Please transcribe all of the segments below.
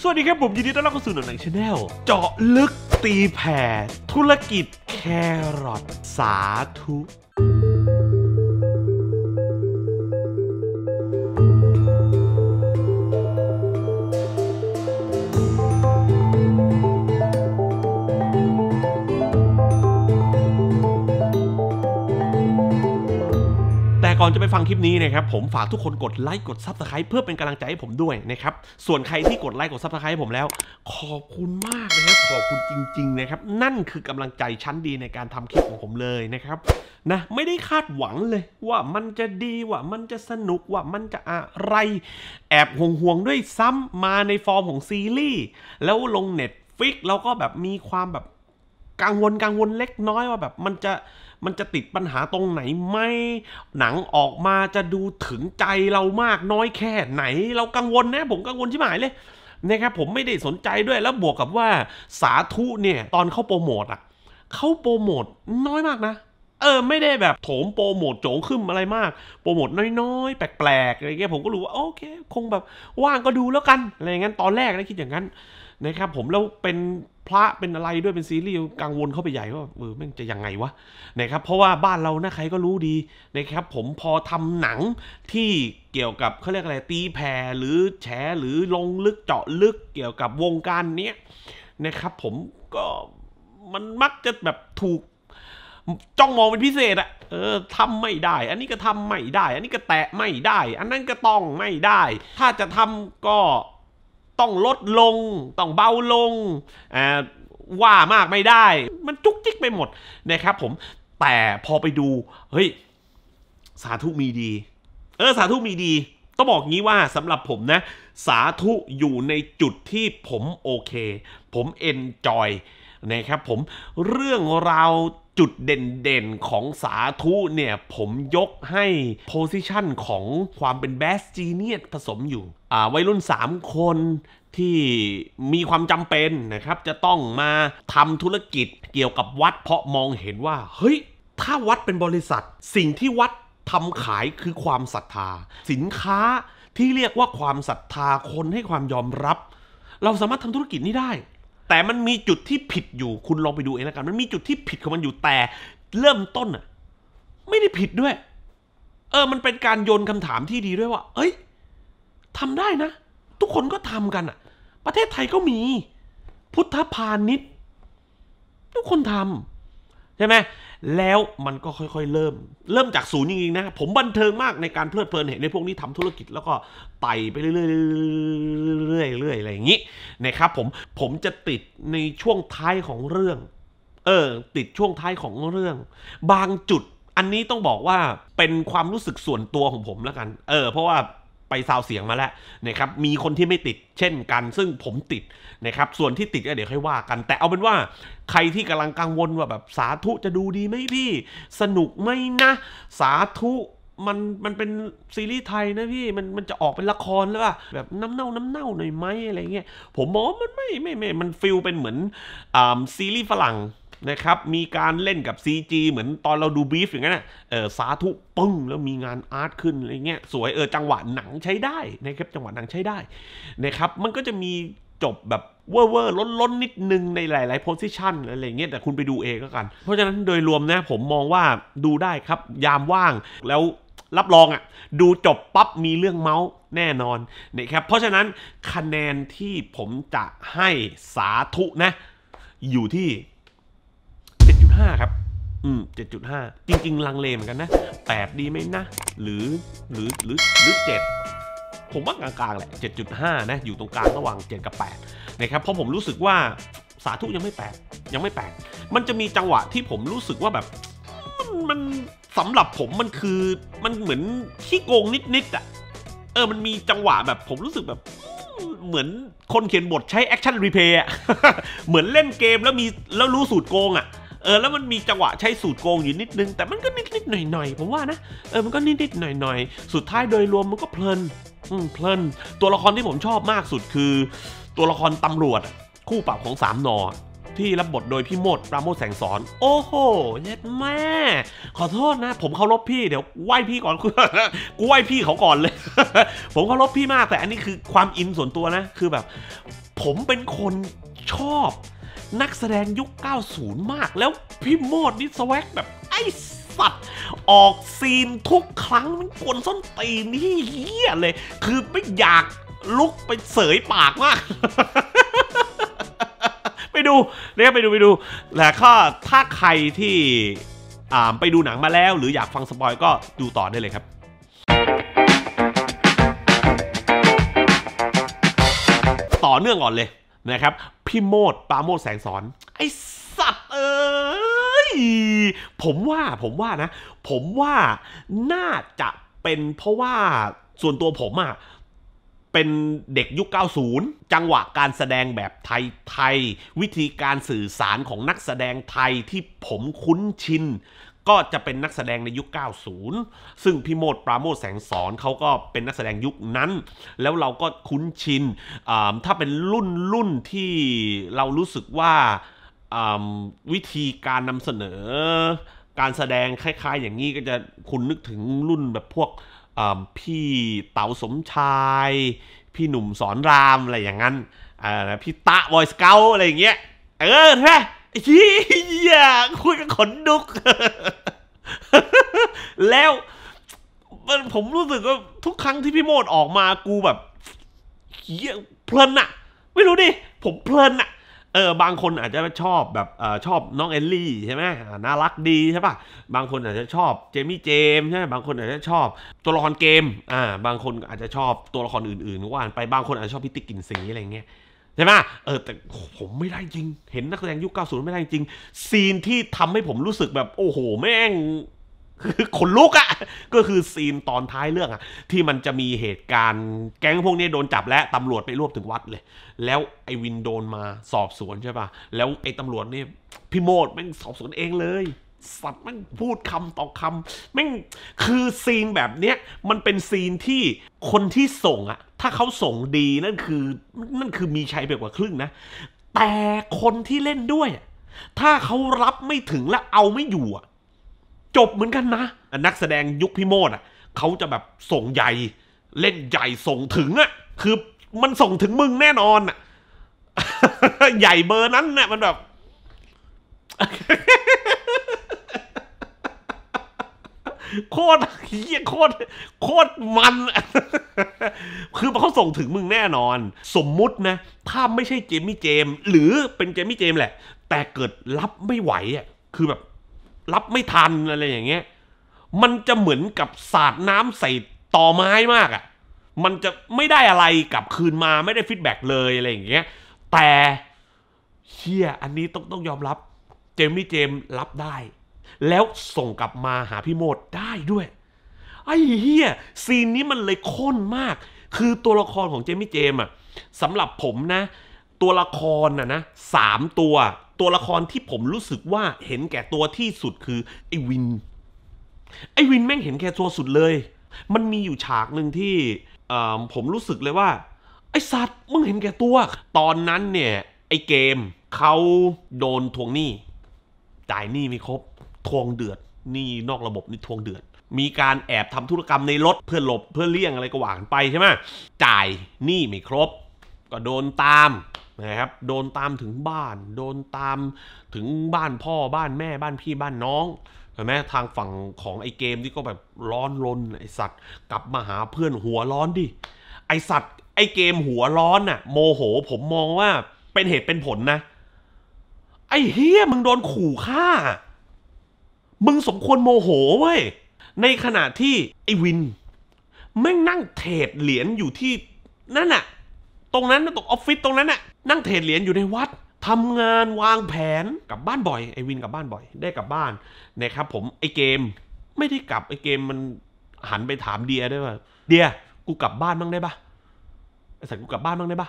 สวัสดีครับผมยินดีต้อนรับเข้าสู่หนังหนชาแนลเจาะลึกตีแผ่ธุรกิจแครอทสาธุก่อนจะไปฟังคลิปนี้นะครับ ผมฝากทุกคนกดไลค์กดซับสไครป์เพื่อเป็นกำลังใจให้ผมด้วยนะครับ ส่วนใครที่กดไลค์กดซับสไครป์ให้ผมแล้ว ขอบคุณมากนะครับ ขอบคุณจริงๆนะครับ นั่นคือกำลังใจชั้นดีในการทำคลิปของผมเลยนะครับนะไม่ได้คาดหวังเลยว่ามันจะดีว่ามันจะสนุกว่ามันจะอะไร แอบห่วงๆด้วยซ้ำมาในฟอร์มของซีรีส์แล้วลงเน็ตฟิกเราก็แบบมีความแบบกังวลกังวลเล็กน้อยว่าแบบมันจะมันจะติดปัญหาตรงไหนไหมหนังออกมาจะดูถึงใจเรามากน้อยแค่ ไหนเรากังวลนะ ผมกังวลชี่หายเลยนะครับผมไม่ได้สนใจด้วยแล้วบวกกับว่าสาธุเนี่ยตอนเข้าโปรโมทอ่ะเข้าโปรโมทน้อยมากนะ เออ ไม่ได้แบบโถมโปรโมทโจงขึ้นอะไรมาก โปรโมทน้อย ๆ แปลกๆอะไรเงี้ยผมก็รู้ว่าโอเค คงแบบว่างก็ดูแล้วกันอะไรเงี้ยตอนแรกนะคิดอย่างนั้นนะครับ ผมแล้วเป็นพระเป็นอะไรด้วยเป็นซีรีส์กังวลเข้าไปใหญ่ก็เออแม่งจะยังไงวะนะครับเพราะว่าบ้านเรานะใครก็รู้ดีนะครับ ผมพอทำหนังที่เกี่ยวกับเขาเรียกอะไรตีแผ่หรือแฉหรือลงลึกเจาะลึกเกี่ยวกับวงการเนี้ยนะครับผมก็มันมักจะแบบถูก จ้องมองเป็นพิเศษอะเออทำไม่ได้ อันนี้ก็ทำไม่ได้ อันนี้ก็แตะไม่ได้ อันนั้นก็ต้องไม่ได้ ถ้าจะทำก็ต้องลดลงต้องเบาลงว่ามากไม่ได้มันจุกจิกไปหมดนะครับผม แต่พอไปดูเฮ้ยสาธุมีดี เออสาธุมีดี ต้องบอกงี้ว่าสำหรับผมนะ สาธุอยู่ในจุดที่ผมโอเค ผมเอนจอยนะครับผม เรื่องราวจุดเด่นๆของสาธุเนี่ย ผมยกให้โพสิชันของความเป็นแบสจีเนียตผสมอยู่วัยรุ่น 3 คนที่มีความจำเป็นนะครับ จะต้องมาทำธุรกิจเกี่ยวกับวัดเพราะมองเห็นว่า เฮ้ย ถ้าวัดเป็นบริษัทสิ่งที่วัดทำขายคือความศรัทธา สินค้าที่เรียกว่าความศรัทธาคนให้ความยอมรับ เราสามารถทำธุรกิจนี้ได้ แต่มันมีจุดที่ผิดอยู่คุณลองไปดูเองละกันมันมีจุดที่ผิดของมันอยู่แต่เริ่มต้นอะไม่ได้ผิดด้วย เออมันเป็นการโยนคำถามที่ดีด้วยว่า เอ้ยทำได้นะ ทุกคนก็ทำกันอะประเทศไทยก็มี พุทธพาณิชย์ ทุกคนทำใช่ไหม แล้วมันก็ค่อย ๆ เริ่มเริ่มจากศูนย์จริงๆนะ ผมบันเทิงมาก ในการเพลิดเพลินเห็นในพวกนี้ทำธุรกิจ แล้วก็ไต่ไปเรื่อยๆเรื่อยๆอะไรอย่างนี้นะครับผมผมจะติดในช่วงท้ายของเรื่อง เออ ติดช่วงท้ายของเรื่อง บางจุดอันนี้ต้องบอกว่าเป็นความรู้สึกส่วนตัวของผมแล้วกัน เออเพราะว่าไปซาวเสียงมาแล้วนะครับมีคนที่ไม่ติด เช่นกันซึ่งผมติดนะครับส่วนที่ติดก็เดี๋ยวค่อยว่ากัน แต่เอาเป็นว่า ใครที่กำลังกังวลว่าแบบสาธุจะดูดีไหมพี่สนุกไหมนะสาธุมันมันเป็นซีรีส์ไทยนะพี่มันมันจะออกเป็นละครหรือเปล่าแบบน้ำเน่าน้ำเน่าหน่อยไหมอะไรเงี้ยผมมองมันไม่ไม่ไม่มันฟิลเป็นเหมือนอ่าซีรีส์ฝรั่งนะครับ มีการเล่นกับ CG เหมือนตอนเราดูบีฟอย่างนั้นนะเออสาธุ ปึ้ง แล้วมีงานอาร์ตขึ้น อะไรเงี้ยสวยเออจังหวะหนังใช้ได้นะครับจังหวะหนังใช้ได้นะครับมันก็จะมีจบแบบเว่อร์ล้นล้นนิดนึงในหลายๆโพสิชันอะไรเงี้ยแต่คุณไปดูเองก็กัน เพราะฉะนั้นโดยรวมนะผมมองว่าดูได้ครับ ยามว่าง แล้วรับรองอะ่ะดูจบปั๊บมีเรื่องเมาส์แน่นอนนะครับเพราะฉะนั้นคะแนนที่ผมจะให้สาธุนะอยู่ที่7.5ครับ อืม 7.5 จริง ๆ ลังเลเหมือนกันนะ 8 ดีไหมนะหรือหรือ หรือหรือ 7 ผมว่ากลางๆ แหละ 7.5นะ อยู่ตรงกลางระหว่าง7 กับ 8 นะครับ เพราะผมรู้สึกว่า สาธุยังไม่ 8 ยังไม่ 8 มันจะมีจังหวะที่ผมรู้สึกว่าแบบ มันสำหรับผมมันคือ มันเหมือนขี้โกงนิดๆอ่ะ เออ มันมีจังหวะแบบผมรู้สึกแบบ เหมือนคนเขียนบทใช้แอคชั่นรีเพย์อ่ะเหมือนเล่นเกมแล้วมีแล้วรู้สูตรโกงอ่ะเออแล้วมันมีจังหวะใช้สูตรโกงอยู่นิดนึง แต่มันก็นิดนิดหน่อยหน่อยผมว่านะเออมันก็นิดนิดหน่อยหน่อยสุดท้ายโดยรวมมันก็เพลินอืมเพลิน ตัวละครที่ผมชอบมากสุดคือ ตัวละครตำรวจคู่ปรับของสามนอ ที่รับบทโดยพี่โมดปราโมทแสงสอนโอ้โหเย็ดแม่ขอโทษนะ ผมเคารพพี่เดี๋ยวไหว้พี่ก่อนกูไหว้พี่เขาก่อนเลย ผมเคารพพี่มาก แต่อันนี้คือความอินส่วนตัวนะคือแบบ ผมเป็นคนชอบนักแสดงยุค 90 มาก แล้วพี่โมดนี่สวักแบบ ไอ้สัตว์ ออกซีนทุกครั้งมันกวนส้นตีนที่เหี้ยเลย คือไม่อยากลุกไปเสยปากมาก ไปดูเนี่ยไปดูไปดู แล้วก็ถ้าใครที่ไปดูหนังมาแล้ว หรืออยากฟังสปอยก็ดูต่อได้เลยครับ ต่อเนื่องก่อนเลยนะครับพี่โมดปาโมดแสงสอนไอสัตว์เอ้ยผมว่าผมว่านะผมว่าน่าจะเป็นเพราะว่าส่วนตัวผมอะเป็นเด็กยุค 90 จังหวะการแสดงแบบไทยไทย วิธีการสื่อสารของนักแสดงไทยที่ผมคุ้นชินก็จะเป็นนักแสดงในยุค 90 ซึ่งพี่โมดปราโมทแสงสอน เขาก็เป็นนักแสดงยุคนั้น แล้วเราก็คุ้นชิน ถ้าเป็นรุ่นรุ่นที่เรารู้สึกว่าวิธีการนำเสนอ การแสดงคล้ายๆ อย่างนี้ ก็จะคุณนึกถึงรุ่นแบบพวกพี่เต๋าสมชาย พี่หนุ่มสอนรามอะไรอย่างนั้นพี่ตะบอยสเกลอะไรอย่างเงี้ย เออใช่เฮียคุยกันขนดุกแล้วมันผมรู้สึกว่าทุกครั้งที่พี่โมดออกมากูแบบเฮียเพลินอะไม่รู้ดิผมเพลินอะเออบางคนอาจจะชอบแบบอชอบน้องเอลลี่ใช่ไหมน่ารักดีใช่ปะบางคนอาจจะชอบเจมี่เจมใช่ไหมบางคนอาจจะชอบตัวละครเกมอ่าบางคนอาจจะชอบตัวละครอื่นๆว่านไปบางคนอาจจะชอบพิติกินสีอะไรเงี้ยใช่ไหมเออแต่ผมไม่ได้จริง เห็นนักแสดงยุค90ไม่ได้จริง ซีนที่ทำให้ผมรู้สึกแบบโอ้โหแม่งคือขนลุกอะ่ะ ก็คือซีนตอนท้ายเรื่องอะ่ะ ที่มันจะมีเหตุการณ์แก๊งพวกนี้โดนจับและตำรวจไปรวบถึงวัดเลย แล้วไอ้วินโดนมาสอบสวนใช่ปะ่ะ แล้วไอ้ตำรวจนี่พี่โมดแม่งสอบสวนเองเลยสัตว์แม่งพูดคำต่อคำแม่งคือซีนแบบเนี้ย มันเป็นซีนที่คนที่ส่งอะถ้าเขาส่งดีนั่นคือนั่นคือมีชัยไปกว่าครึ่งนะแต่คนที่เล่นด้วยถ้าเขารับไม่ถึง และเอาไม่อยู่อะจบเหมือนกันนะ นักแสดงยุคพี่โมดอะเขาจะแบบส่งใหญ่ เล่นใหญ่ส่งถึงอะคือมันส่งถึงมึงแน่นอนอะใหญ่เบอร์นั้นเนี่ยมันแบบโคตรเฮียโคตรโคตรมัน คือเขาส่งถึงมึงแน่นอน สมมุตินะถ้าไม่ใช่เจมี่เจม หรือเป็นเจมี่เจมแหละ แต่เกิดรับไม่ไหวอ่ะคือแบบ รับไม่ทันอะไรอย่างเงี้ยมันจะเหมือนกับสาดน้ำใส่ต่อไม้มากอ่ะมันจะไม่ได้อะไรกลับคืนมาไม่ได้ฟีดแบ็กเลยอะไรอย่างเงี้ยแต่เชี่ยอันนี้ต้องต้องยอมรับ เจมี่เจมรับได้แล้วส่งกลับมาหาพี่โมดได้ด้วย ไอ้เฮียซีนนี้มันเลยค้นมาก คือตัวละครของเจมี่เจมอะสำหรับผมนะ ตัวละครน่ะนะสามตัวตัวละครที่ผมรู้สึกว่าเห็นแก่ตัวที่สุดคือ ไอ้วิน ไอ้วินแม่งเห็นแก่ตัวสุดเลย มันมีอยู่ฉากหนึ่งที่ผมรู้สึกเลยว่า ไอ้สัตว์มึงเห็นแก่ตัว ตอนนั้นเนี่ยไอ้เกมเขาโดนทวงหนี้จ่ายหนี้ไม่ครบทวงเดือด นี่นอกระบบนี่ทวงเดือด มีการแอบทำธุรกรรมในรถเพื่อหลบเพื่อเลี่ยงอะไรก็หวานไปใช่ไหมจ่ายหนี้ไม่ครบ ก็โดนตามนะครับ โดนตามถึงบ้าน โดนตามถึงบ้านพ่อบ้านแม่บ้านพี่บ้านน้อง เห็นไหมทางฝั่งของไอ้เกมนี่ก็แบบร้อนรนไอ้สัตว์กลับมาหาเพื่อนหัวร้อนดิ ไอ้สัตว์ไอ้เกมหัวร้อนน่ะโมโห ผมมองว่าเป็นเหตุเป็นผลนะ ไอ้เฮียมึงโดนขู่ฆ่ามึงสมควรโมโหเว้ย ในขณะที่ไอ้วินแม่งนั่งเทรดเหรียญอยู่ที่นั่นน่ะ ตรงนั้นตรงออฟฟิศตรงนั้นน่ะ นั่งเทรดเหรียญอยู่ในวัดทำงานวางแผนกลับบ้านบ่อยไอวินกลับบ้านบ่อย ได้กลับบ้านนะครับผมไอเกมไม่ได้กลับไอเกมมันหันไปถามเดียด้วยว่า เดียกูกลับบ้านบ้างได้ปะไอสัตว์กูกลับบ้านบ้างได้ปะ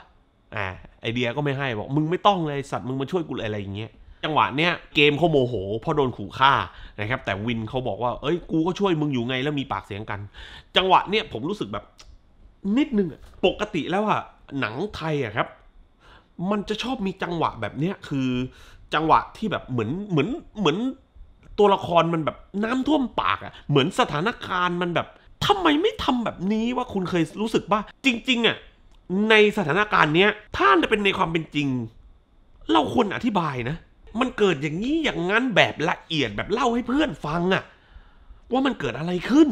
อ่าไอเดียก็ไม่ให้บอกมึงไม่ต้องเลยสัตว์มึงมาช่วยกูอะไรอย่างเงี้ยจังหวะเนี้ยเกมเขาโมโหเพราะโดนขู่ฆ่านะครับ แต่วินเขาบอกว่าเอ้ยกู ก็ช่วยมึงอยู่ไงแล้วมีปากเสียงกัน จังหวะเนี้ยผมรู้สึกแบบนิดนึงปกติแล้วอะหนังไทยอะครับ มันจะชอบมีจังหวะแบบเนี้ยคือ จังหวะที่แบบเหมือนเหมือนเหมือนตัวละครมันแบบน้ำท่วมปากอะเหมือนสถานการณ์มันแบบทำไมไม่ทำแบบนี้ว่าคุณเคยรู้สึกบ่าจริงๆอะในสถานการณ์เนี้ยถ้าจะเป็นในความเป็นจริงเราควรอธิบายนะมันเกิดอย่างนี้อย่างนั้นแบบละเอียดแบบเล่าให้เพื่อนฟังอะว่ามันเกิดอะไรขึ้น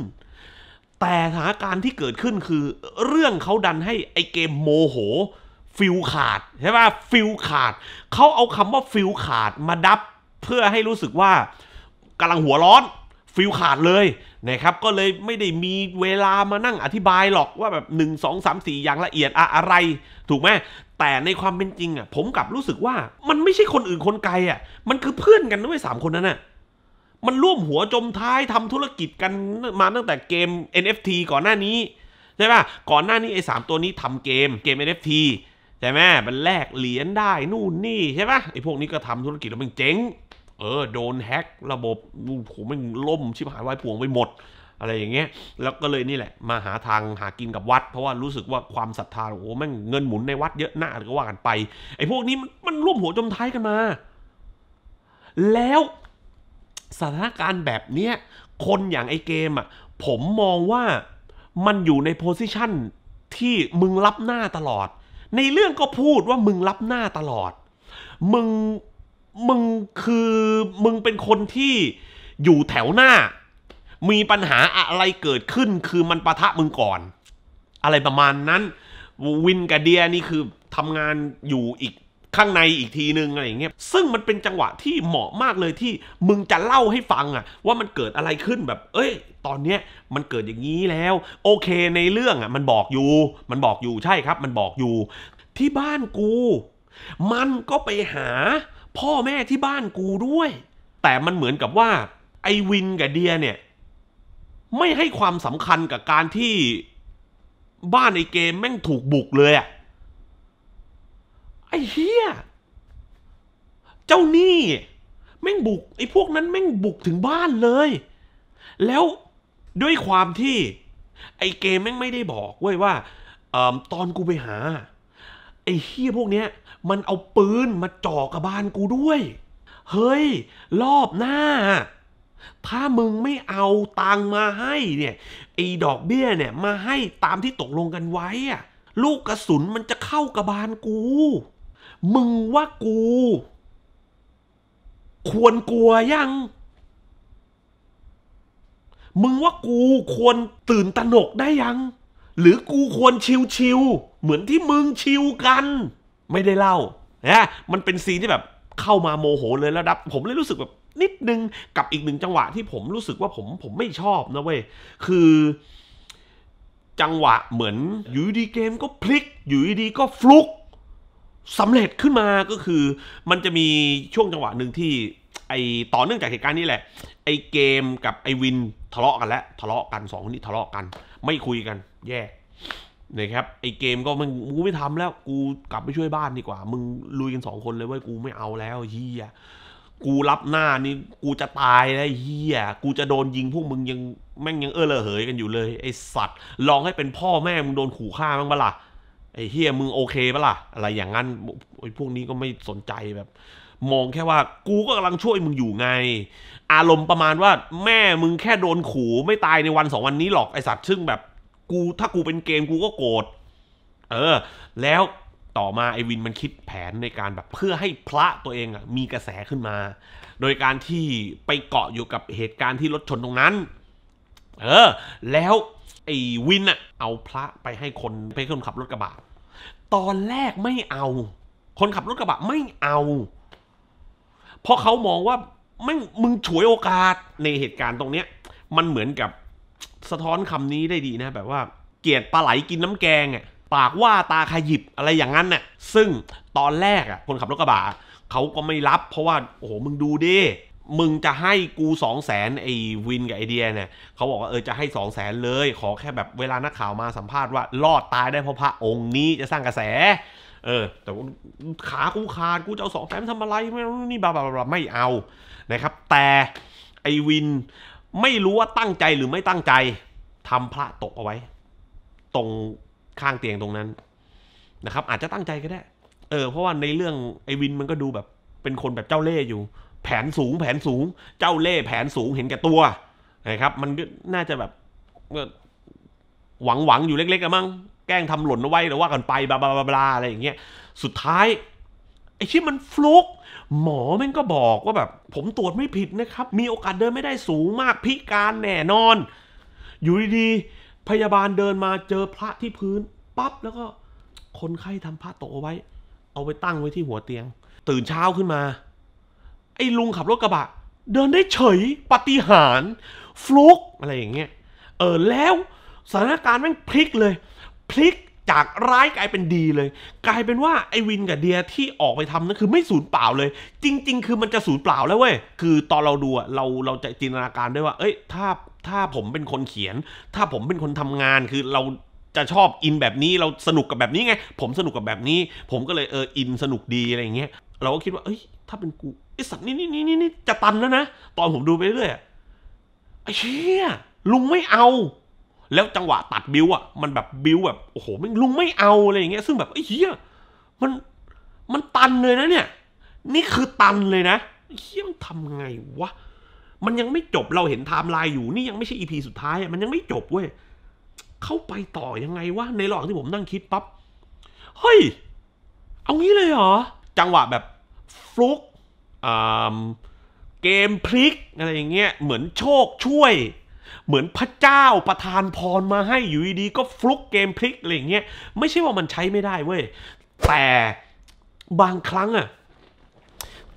แต่สถานการณ์ที่เกิดขึ้นคือ เรื่องเขาดันให้ไอเกมโมโหฟิลขาดใช่ป่ะฟิลขาดเขาเอาคำว่าฟิลขาดมาดับเพื่อให้รู้สึกว่ากำลังหัวร้อนฟิลขาดเลยนะครับก็เลยไม่ได้มีเวลามานั่งอธิบายหรอกว่าแบบ 1 2 3 4อย่างละเอียดอะอะไร ถูกไหมแต่ในความเป็นจริงอ่ะผมกลับรู้สึกว่ามันไม่ใช่คนอื่นคนไกลอ่ะมันคือเพื่อนกันด้วยสามคนนั้นอ่ะมันร่วมหัวจมท้ายทำธุรกิจกันมาตั้งแต่เกม NFT ก่อนหน้านี้ใช่ป่ะก่อนหน้านี้ไอ้สตัวนี้ทำเกมเกม NFT ใช่ไหมมันแลกเหรียญได้นู่นนี่ใช่ป่ะไอ้พวกนี้ก็ทำธุรกิจแล้วมันเจ๊งเออ โดนแฮกระบบผมมันล่ม ชิบหายวายพวงไปหมด อะไรอย่างเงี้ยแล้วก็เลยนี่แหละ มาหาทางหากินกับวัด เพราะว่ารู้สึกว่าความศรัทธาโอ้โหแม่งเงินหมุนในวัดเยอะหน้าก็ว่ากันไป ไอ้พวกนี้มันร่วมหัวจมท้ายกันมา แล้วสถานการณ์แบบเนี้ยคนอย่างไอ้เกมอ่ะผมมองว่ามันอยู่ในโพสิชันที่มึงรับหน้าตลอดในเรื่องก็พูดว่ามึงรับหน้าตลอด มึงมึงคือมึงเป็นคนที่อยู่แถวหน้า มีปัญหาอะไรเกิดขึ้นคือมันปะทะมึงก่อน อะไรประมาณนั้น วินกับเดียนี่คือทำงานอยู่อีกข้างในอีกทีนึงอะไรอย่างเงี้ยซึ่งมันเป็นจังหวะที่เหมาะมากเลยที่มึงจะเล่าให้ฟังอะว่ามันเกิดอะไรขึ้นแบบ เอ้ยตอนเนี้ยมันเกิดอย่างนี้แล้ว โอเคในเรื่องอะมันบอกอยู่ มันบอกอยู่ใช่ครับ มันบอกอยู่ ที่บ้านกู มันก็ไปหาพ่อแม่ที่บ้านกูด้วย แต่มันเหมือนกับว่า ไอวินกับเดียเนี่ย ไม่ให้ความสำคัญกับการที่บ้านไอเกมแม่งถูกบุกเลยอะไอเฮียเจ้าหนี้แม่งบุก ไอพวกนั้นแม่งบุกถึงบ้านเลย แล้วด้วยความที่ ไอเกมแม่งไม่ได้บอกเว้ยว่าอตอนกูไปหา ไอเฮียพวกเนี้ยมันเอาปืนมาจ่อกับบ้านกูด้วย เฮ้ย รอบหน้า ถ้ามึงไม่เอาตังมาให้เนี่ย ไอ้ดอกเบี้ยเนี่ย มาให้ตามที่ตกลงกันไว้อะลูกกระสุนมันจะเข้ากระบาลกู มึงว่ากู ควรกลัวยัง มึงว่ากูควรตื่นตระหนกได้ยัง หรือกูควรชิวๆเหมือนที่มึงชิวกันไม่ได้เล่านะ มันเป็นซีนที่แบบเข้ามาโมโหเลยแล้วดับ ผมเลยรู้สึกแบบนิดนึงกับอีกหนึ่งจังหวะที่ผมรู้สึกว่าผม ผมไม่ชอบนะเว้ย คือ จังหวะเหมือนอยู่ดีเกมก็พลิกอยู่ดีก็ฟลุกสำเร็จขึ้นมาก็คือ มันจะมีช่วงจังหวะหนึ่งที่ไอต่อเนื่องจากเหตุการณ์นี้แหละไอเกมกับไอวินทะเลาะกันแล้วทะเลาะกันสองคนนี้ทะเลาะกัน ไม่คุยกัน แย่นะครับไอเกมก็มึงกูไม่ทำแล้วกูกลับไปช่วยบ้านดีกว่า มึงลุยกันสองคนเลยเว้ยกูไม่เอาแล้วเฮียกูรับหน้านี่กูจะตายแล้วเฮียกูจะโดนยิงพวกมึงยังแม่งยังเออเลอเหยกันอยู่เลยไอสัตว์ลองให้เป็นพ่อแม่มึงโดนขู่ฆ่ามั้งเปล่าไอเฮียมึงโอเคปะล่ะอะไรอย่างนั้นพวกนี้ก็ไม่สนใจแบบ มองแค่ว่ากูก็กำลังช่วยมึงอยู่ไง อารมณ์ประมาณว่าแม่มึงแค่โดนขู่ไม่ตายในวันสองวันนี้หรอกไอสัตว์ซึ่งแบบกูถ้ากูเป็นเกมกูก็โกรธ เออ แล้วต่อมาไอวินมันคิดแผนในการแบบเพื่อให้พระตัวเองอะมีกระแสขึ้นมา โดยการที่ไปเกาะอยู่กับเหตุการณ์ที่รถชนตรงนั้น เออ แล้วไอ้วินอะเอาพระไปให้คนไปคนขับรถกระบะ ตอนแรกไม่เอา คนขับรถกระบะ ไม่เอา เพราะเขามองว่าไม่มึงฉวยโอกาสในเหตุการณ์ตรงเนี้ย มันเหมือนกับสะท้อนคำนี้ได้ดีนะ แบบว่าเกลียดปลาไหลกินน้ำแกงอ่ะปากว่าตาขยิบอะไรอย่างนั้นน่ะซึ่งตอนแรกอ่ะคนขับรถกระบะเขาก็ไม่รับ เพราะว่า โอ้โห มึงดูดิมึงจะให้กูสองแสนไอ้วินกับไอเดียเนี่ยเขาบอกว่า เออจะให้สองแสนเลย ขอแค่แบบเวลานักข่าวมาสัมภาษณ์ว่า รอดตายได้เพราะพระองค์นี้จะสร้างกระแส เออแต่ขากูขาดกูจะเอาสองแสนทำอะไรไม่นี่บาบาบาไม่เอานะครับ แต่ไอวินไม่รู้ว่าตั้งใจหรือไม่ตั้งใจ ทำพระตกเอาไว้ ตรงข้างเตียงตรงนั้นนะครับ อาจจะตั้งใจก็ได้ เออเพราะว่าในเรื่องไอ้วินมันก็ดูแบบเป็นคนแบบเจ้าเล่ห์อยู่ แผนสูงแผนสูง เจ้าเล่ห์แผนสูงเห็นแก่ตัวนะครับ มันก็น่าจะแบบ หวังหวังอยู่เล็กๆกันมั้งแกล้งทำหล่นเอาไว้หรือว่ากันไปบลาบลาบลาอะไรอย่างเงี้ย สุดท้ายไอ้ที่มันฟลุกหมอแม่งก็บอกว่าแบบผมตรวจไม่ผิดนะครับ มีโอกาสเดินไม่ได้สูงมาก พิการแน่นอน อยู่ดีๆ พยาบาลเดินมาเจอพระที่พื้นปั๊บแล้วก็คนไข้ทำพระตกเอาไว้ เอาไปตั้งไว้ที่หัวเตียง ตื่นเช้าขึ้นมา ไอ้ลุงขับรถกระบะ เดินได้เฉยปฏิหาร ฟลุกอะไรอย่างเงี้ยเออแล้วสถานการณ์แม่งพลิกเลย พลิกจากร้ายกลายเป็นดีเลย กลายเป็นว่า ไอวินกับเดียที่ออกไปทำนั่นคือไม่สูญเปล่าเลย จริง ๆ คือมันจะสูญเปล่าแล้วเว้ยคือตอนเราดูอะเราเราจะจินตนาการได้ว่า เอ้ย ถ้าถ้าผมเป็นคนเขียน ถ้าผมเป็นคนทำงานคือเราจะชอบอินแบบนี้ เราสนุกกับแบบนี้ไง ผมสนุกกับแบบนี้ ผมก็เลยเอออินสนุกดีอะไรอย่างเงี้ยเราก็คิดว่า เอ้ย ถ้าเป็นกูไอสัตว์นี่นี่นี่นี่จะตันแล้วนะตอนผมดูไปเรื่อยไอ้เชี่ยลุงไม่เอาแล้วจังหวะตัดบิวอ่ะมันแบบบิวแบบโอ้โหมันลุงไม่เอาอะไรอย่างเงี้ยซึ่งแบบไอ้เหี้ยมันมันตันเลยนะเนี่ยนี่คือตันเลยนะเฮี้ยมทำไงวะมันยังไม่จบเราเห็นไทม์ไลน์อยู่นี่ยังไม่ใช่อีพีสุดท้าย มันยังไม่จบเว้ยเข้าไปต่อยังไงวะ ในระหว่างที่ผมนั่งคิดปับ๊บเฮ้ยเอางี้เลยเหรอจังหวะแบบฟลุกเกมพลิกอะไรอย่างเงี้ยเหมือนโชคช่วยเหมือนพระเจ้าประทานพรมาให้อยู่ดีๆก็ฟลุกเกมพลิกอะไรเงี้ยไม่ใช่ว่ามันใช้ไม่ได้เว้ยแต่บางครั้งอะ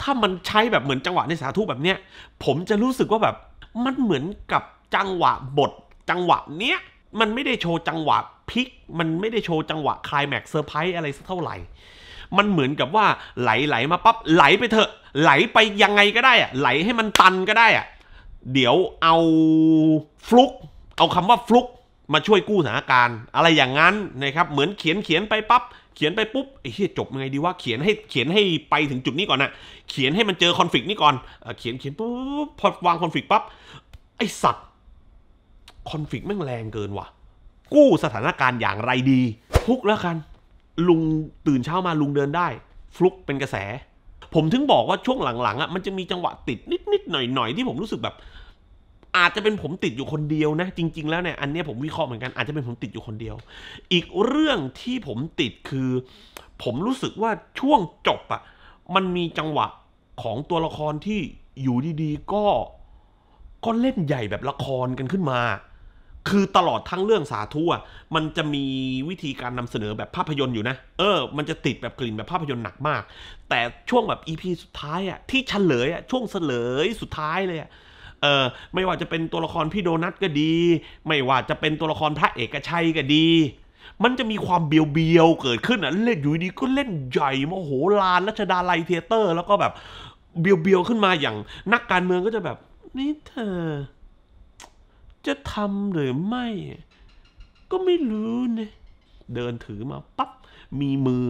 ถ้ามันใช้แบบเหมือนจังหวะในสาธุแบบเนี้ยผมจะรู้สึกว่าแบบมันเหมือนกับจังหวะบทจังหวะเนี้ยมันไม่ได้โชว์จังหวะพลิก มันไม่ได้โชว์จังหวะคลายแม็กเซอร์ไพรส์อะไรสักเท่าไหร่ มันเหมือนกับว่าไหลไหลมาปั๊บไหลไปเถอะ ไหลไปยังไงก็ได้อะไหลให้มันตันก็ได้อะเดี๋ยวเอาฟลุกเอาคำว่าฟลุกมาช่วยกู้สถานการณ์ อะไรอย่างนั้นนะครับเหมือนเขียนเขียนไปปั๊บเขียนไปปุ๊บไอ้เหี้ยจบยังไงดีว่าเขียนให้เขียนให้ไปถึงจุดนี้ก่อนนะเขียนให้มันเจอคอนฟ lict นี่ก่อนเขียนเขียนปุ๊บพอวางคอนฟ lict ปั๊บไอ้สัตว์คอนฟ lict แม่งแรงเกินว่ะกู้สถานการณ์อย่างไรดีฟลุกแล้วกันลุงตื่นเช้ามาลุงเดินได้ฟลุกเป็นกระแส ผมถึงบอกว่าช่วงหลังๆอ่ะมันจะมีจังหวะติดนิดๆหน่อยๆที่ผมรู้สึกแบบอาจจะเป็นผมติดอยู่คนเดียวนะ จริงๆแล้วเนี่ยอันนี้ผมวิเคราะห์เหมือนกันอาจจะเป็นผมติดอยู่คนเดียว อีกเรื่องที่ผมติดคือ ผมรู้สึกว่าช่วงจบอะมันมีจังหวะของตัวละครที่อยู่ดีๆ ก็ก็เล่นใหญ่แบบละครกันขึ้นมา คือตลอดทั้งเรื่องสาทั่ว มันจะมีวิธีการนำเสนอแบบภาพยนตร์อยู่นะ เออ มันจะติดแบบกลิ่นแบบภาพยนตร์หนักมาก แต่ช่วงแบบอีพีสุดท้ายอ่ะที่เฉลยอ่ะช่วงเฉลยสุดท้ายเลยอะเออไม่ว่าจะเป็นตัวละครพี่โดนัทก็ดี ไม่ว่าจะเป็นตัวละครพระเอกชัยก็ดี มันจะมีความเบียวเบียวเกิดขึ้นอ่ะเล่นอยู่ดี ก็เล่นใหญ่โมโหลานรัชดาลัยเทเตอร์ แล้วก็แบบเบียวเบียวขึ้นมาอย่างนักการเมืองก็จะแบบนี่เธอ จะทำหรือไม่ ก็ไม่รู้เนี่ยเดินถือมาปั๊บมีมือ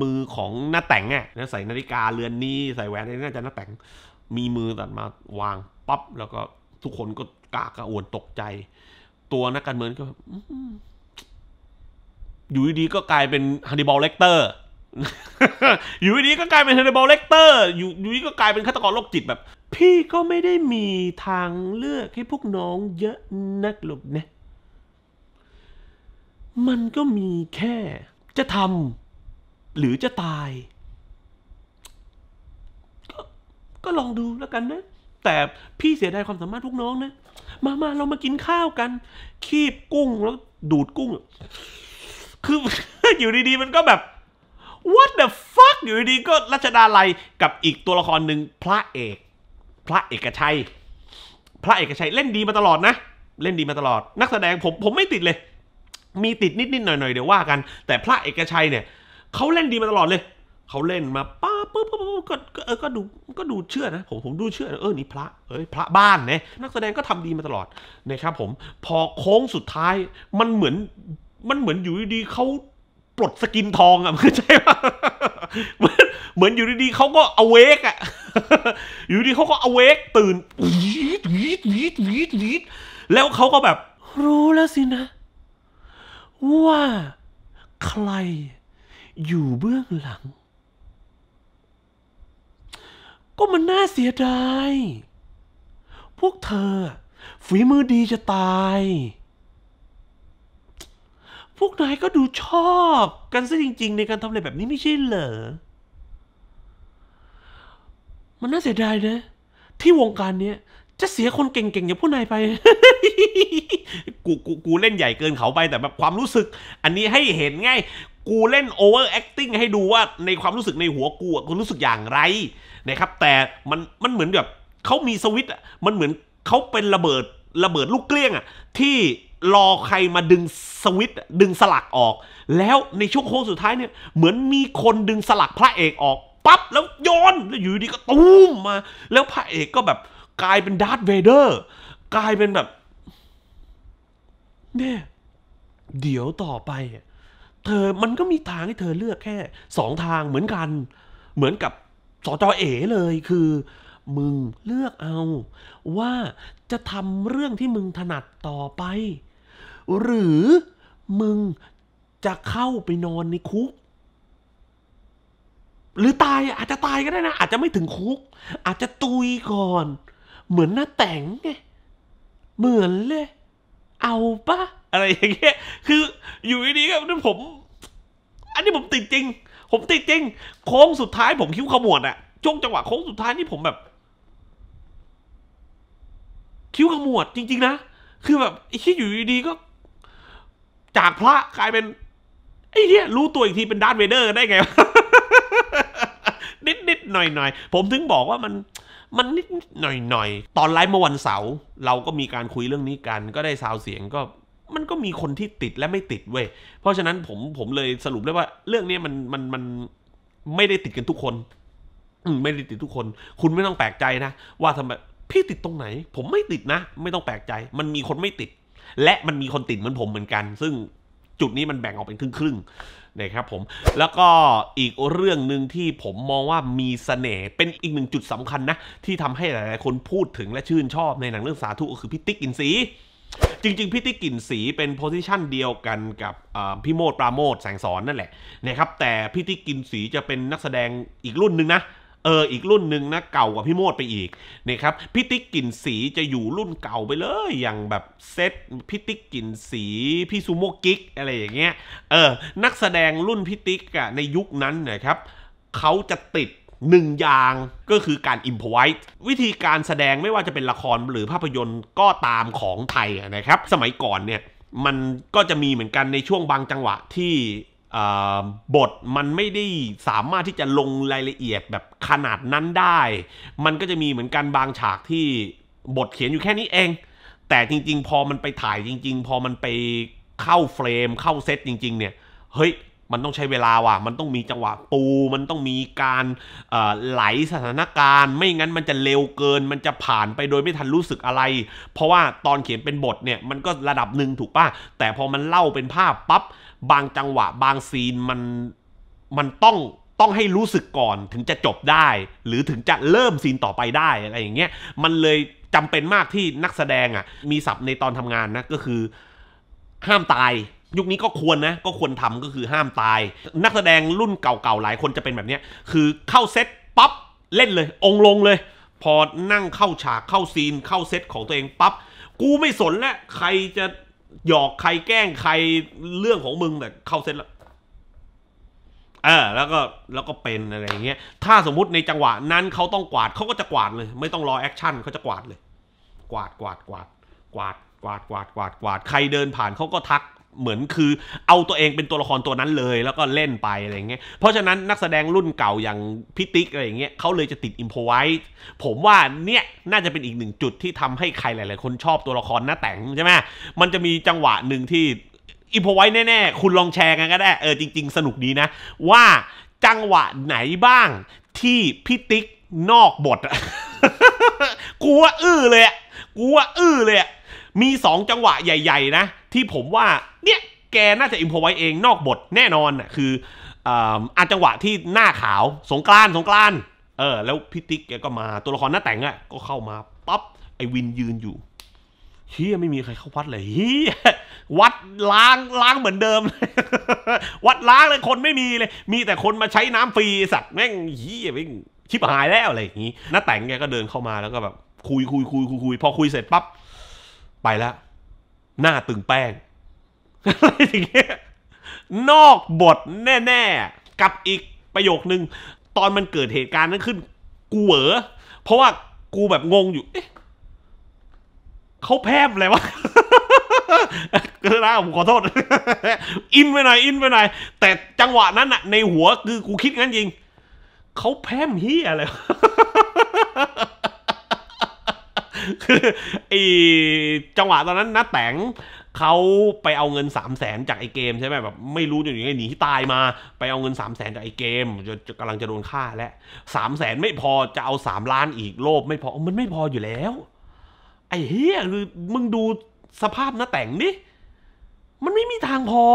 มือของหน้าแต่งอ่ี่ะใส่นาฬิกาเรือนนี้ ใส่แหวนนี่น่าจะหน้าแต่งมีมือตัดมาวางปั๊บแล้วก็ทุกคนก็กากระอ่วนตกใจ ตัวนักการเมืองก็อยู่ดีๆก็กลายเป็นฮันนิบอลเลกเตอร์อยู่ดีๆก็กลายเป็นฮันนิบอลเลกเตอร์อยู่อยู่ดีก็กลายเป็นฆาตกรโรคจิตแบบ พี่ก็ไม่ได้มีทางเลือกให้พวกน้อง เยอะนักหรอกนะมันก็มีแค่จะทำหรือจะตาย ก็ก็ลองดูแล้วกันนะแต่พี่เสียดายความสามารถพวกน้องนะ มามาเรามากินข้าวกัน คีบกุ้งแล้วดูดกุ้ง คืออยู่ดีๆมันก็แบบ what the fuck อยู่ดีๆก็รัชดาลัยกับอีกตัวละครหนึ่งพระเอก พระเอกชัย พระเอกชัยเล่นดีมาตลอดนะ เล่นดีมาตลอด นักแสดง ผมผมไม่ติดเลย มีติดนิด ๆ หน่อย ๆ เดี๋ยวว่ากันแต่พระเอกชัยเนี่ยเขาเล่นดีมาตลอดเลยเขาเล่นมาป้าปุ๊บปุ๊บปุ๊บก็ก็เออก็ดูก็ดูเชื่อนะ ผมผมดูเชื่อนะเออนี่พระเอ้ยพระบ้านเนี่ยนักแสดงก็ทำดีมาตลอดนะครับผม พอโค้งสุดท้ายมันเหมือน มันเหมือนอยู่ดีๆเขาปลดสกินทองอ่ะมันใช่หมเหมือนอยู่ดีๆเขาก็เอเวกอ่ะอยู่ดีเขาก็เอเวกตื่นวีดวีดวีดวีดวีดแล้วเขาก็แบบ รู้แล้วสินะ ว่า ใครอยู่เบื้องหลังก็มันน่าเสียดาย พวกเธอฝีมือดีจะตาย พวกนายก็ดูชอบ กันซะจริง ๆ ในการทำอะไรแบบนี้ไม่ใช่เหรอ มันน่าเสียดายนะ ที่วงการเนี้ยจะเสียคนเก่งๆอย่างพวกนายไป กูกูกูเล่นใหญ่เกินเขาไปแต่แบบความรู้สึก อันนี้ให้เห็นไงกูเล่นโอเวอร์แอคติ้งให้ดูว่าในความรู้สึกในหัวกูอะกูรู้สึกอย่างไรนะครับแต่มันมันเหมือนแบบเขามีสวิตอ่ะมันเหมือนเขาเป็นระเบิดระเบิดลูกเกลี้ยงอ่ะที่รอใครมาดึงสวิตดึงสลักออก แล้วในช่วงโค้งสุดท้ายเนี่ยเหมือนมีคนดึงสลักพระเอกออกปั๊บแล้วโยนแล้วอยู่ดีก็ตูมมา แล้วพระเอกก็แบบกลายเป็นดาร์ธเวเดอร์กลายเป็นแบบเนี่ยเดี๋ยวต่อไป เธอมันก็มีทางให้เธอเลือกแค่สองทางเหมือนกันเหมือนกับสจอเอ๋เลยคือ มึงเลือกเอา ว่าจะทำเรื่องที่มึงถนัดต่อไป หรือมึงจะเข้าไปนอนในคุก หรือตายอาจจะตายก็ได้นะ อาจจะไม่ถึงคุก อาจจะตุยก่อน เหมือนหน้าแต่งไงเหมือนเลย เอาปะอะไรอย่างเงี้ยคืออยู่ดีๆก็ผม อันนี้ผมติดจริงผมติดจริงโค้งสุดท้ายผมคิ้วขมวดอะช่วงจังหวะโค้งสุดท้ายนี่ผมแบบ คิ้วขมวด จริงๆนะ คือแบบไอ้ที่อยู่ดีๆก็ จากพระกลายเป็นไอ้เนี่ยรู้ตัวอีกทีเป็นดาร์เวเดอร์ได้ไงนิดนิดหน่อยหน่อยผมถึงบอกว่ามัน มันนิดหน่อยหน่อยตอนไลฟ์เมื่อวันเสาร์เราก็มีการคุยเรื่องนี้กัน ก็ได้ซาวเสียงก็มันก็มีคนที่ติดและไม่ติดเว้ย เพราะฉะนั้นผมผมเลยสรุปได้ว่า เรื่องนี้มันมันมันไม่ได้ติดกันทุกคนไม่ได้ติดทุกคน คุณไม่ต้องแปลกใจนะว่าทำไมพี่ติดตรงไหน ผมไม่ติดนะไม่ต้องแปลกใจ มันมีคนไม่ติด และมันมีคนติด เหมือนผมเหมือนกัน ซึ่งจุดนี้มันแบ่งออกเป็นครึ่งๆนะครับ ผม แล้วก็อีกเรื่องหนึ่งที่ผมมองว่ามีสเสน่ห์เป็นอีกหนึ่งจุดสำคัญนะที่ทำให้หลาย ๆ คนพูดถึงและชื่นชอบในหนังเรื่องสาธุก็คือพี่ติ๊กอินซีจริงๆพี่ติ๊กกลิ่นสีเป็นโพสิชันเดียวกันกับพี่โมดปราโมดแสงสอนนั่นแหละนะครับแต่พี่ติ๊กกลิ่นสีจะเป็นนักแสดงอีกรุ่นหนึ่งนะเอออีกรุ่นหนึ่งนะเก่ากว่าพี่โมดไปอีกนะครับพี่ติ๊กกลิ่นสีจะอยู่รุ่นเก่าไปเลยอย่างแบบเซตพี่ติ๊กกลิ่นสีพี่ซูโม่กิ๊กอะไรอย่างเงี้ยเออนักแสดงรุ่นพี่ติ๊กอะในยุคนั้นนะครับเขาจะติดหนึ่งอย่างก็คือการอิมพอไวต์วิธีการแสดงไม่ว่าจะเป็นละครหรือภาพยนตร์ก็ตามของไทยนะครับ สมัยก่อนเนี่ย มันก็จะมีเหมือนกันในช่วงบางจังหวะที่บทมันไม่ได้สามารถที่จะลงรายละเอียดแบบขนาดนั้นได้ มันก็จะมีเหมือนกันบางฉากที่บทเขียนอยู่แค่นี้เอง แต่จริงๆ พอมันไปถ่ายจริง ๆ พอมันไปเข้าเฟรมเข้าเซตจริง ๆเนี่ยเฮ้ยมันต้องใช้เวลาว่ะ มันต้องมีจังหวะปู มันต้องมีการไหลสถานการณ์ ไม่งั้นมันจะเร็วเกิน มันจะผ่านไปโดยไม่ทันรู้สึกอะไร เพราะว่าตอนเขียนเป็นบทเนี่ย มันก็ระดับหนึ่งถูกป่ะ แต่พอมันเล่าเป็นภาพปับ๊บ บางจังหวะ บางซีนมัน มันต้อง ต้องให้รู้สึกก่อนถึงจะจบได้ หรือถึงจะเริ่มซีนต่อไปได้อะไรอย่างเงี้ย มันเลยจำเป็นมากที่นักแสดงอะ่ะ มีศัพท์ในตอนทำงานนะ ก็คือห้ามตายยุคนี้ก็ควรนะ ก็ควรทำก็คือห้ามตาย นักแสดงรุ่นเก่าๆหลายคนจะเป็นแบบนี้ คือเข้าเซตปั๊บเล่นเลย องลงเลย พอนั่งเข้าฉากเข้าซีนเข้าเซตของตัวเองปั๊บ กูไม่สนแล้วใครจะหยอกใครแกล้งใครเรื่องของมึงแต่เข้าเซตแล้วเออแล้วก็แล้วก็เป็นอะไรเงี้ย ถ้าสมมุติในจังหวะนั้นเขาต้องกวาดเขาก็จะกวาดเลย ไม่ต้องรอแอคชั่นเขาจะกวาดเลยกวาดกวาดกวาดกวาดกวาดกวาด กวาดกวาด ใครเดินผ่านเขาก็ทักเหมือนคือเอาตัวเองเป็นตัวละครตัวนั้นเลย แล้วก็เล่นไปอะไรเงี้ย เพราะฉะนั้นนักแสดงรุ่นเก่าอย่างพิติกอะไรเงี้ยเขาเลยจะติดอิมพอไว้ผมว่าเนี่ยน่าจะเป็นอีกหนึ่งจุดที่ทำให้ใครหลายๆคนชอบตัวละครหน้าแต่งใช่ไหมมันจะมีจังหวะหนึ่งที่อิมพอไว้แน่ๆคุณลองแชร์กันก็ได้เออจริงๆ สนุกดีนะ ว่าจังหวะไหนบ้างที่พิติกนอกบทอะกูว่าอื้อเลยกูว่าอื้อเลยมี 2 จังหวะใหญ่ๆ นะ ที่ผมว่าเนี่ยแกน่าจะอิมพอไว้เองนอกบทแน่นอนะคืออาจังหวะที่หน้าขาวสงกรานสงกรานเออแล้วพิติกแกก็มาตัวละครหน้าแต่งอะ่ะก็เข้ามาปั๊บไอ้วินยืนอยู่เฮียไม่มีใครเข้าวัดเลยเฮียวัดล้างล้างเหมือนเดิม วัดล้างเลยคนไม่มีเลย มีแต่คนมาใช้น้ำฟรีสัตว์แม่งเฮียแม่งชิบหายแล้วอะไรอย่างงี้หน้าแต่งแกก็เดินเข้ามาแล้วก็แบบคุยคุยคุยคุยคุยพอคุยเสร็จปั๊บไปแล้ว หน้าตึงแป้ง อะไรอย่างเงี้ยนอกบทแน่ ๆกับอีกประโยคนึง ตอนมันเกิดเหตุการณ์นั้นขึ้นกูเหวอเพราะว่ากูแบบงงอยู่ เอ๊ะ เขาแพมอะไรวะก็ได้ผมขอโทษ อินไปหน่อย อินไปหน่อย แต่จังหวะนั้นอะในหัวคือกูคิดงั้นจริง เขาแพมเฮียอะไรคือไอจังหวะตอนนั้นนะแตงเขาไปเอาเงิน3 0 0แสนจากไอเกมใช่ไหมแบบไม่รู้อยู่ยังไงหนีที่ตายมา ไปเอาเงิน3 0 0แสนจากไอเกมจะกำลังจะโดนฆ่าแล้วสามแสนไม่พอจะเอา3ล้านอีกโลภไม่พอมันไม่พออยู่แล้ว ไอ้เฮียคือมึงดูสภาพนะแต่งดิมันไม่มีทางพอ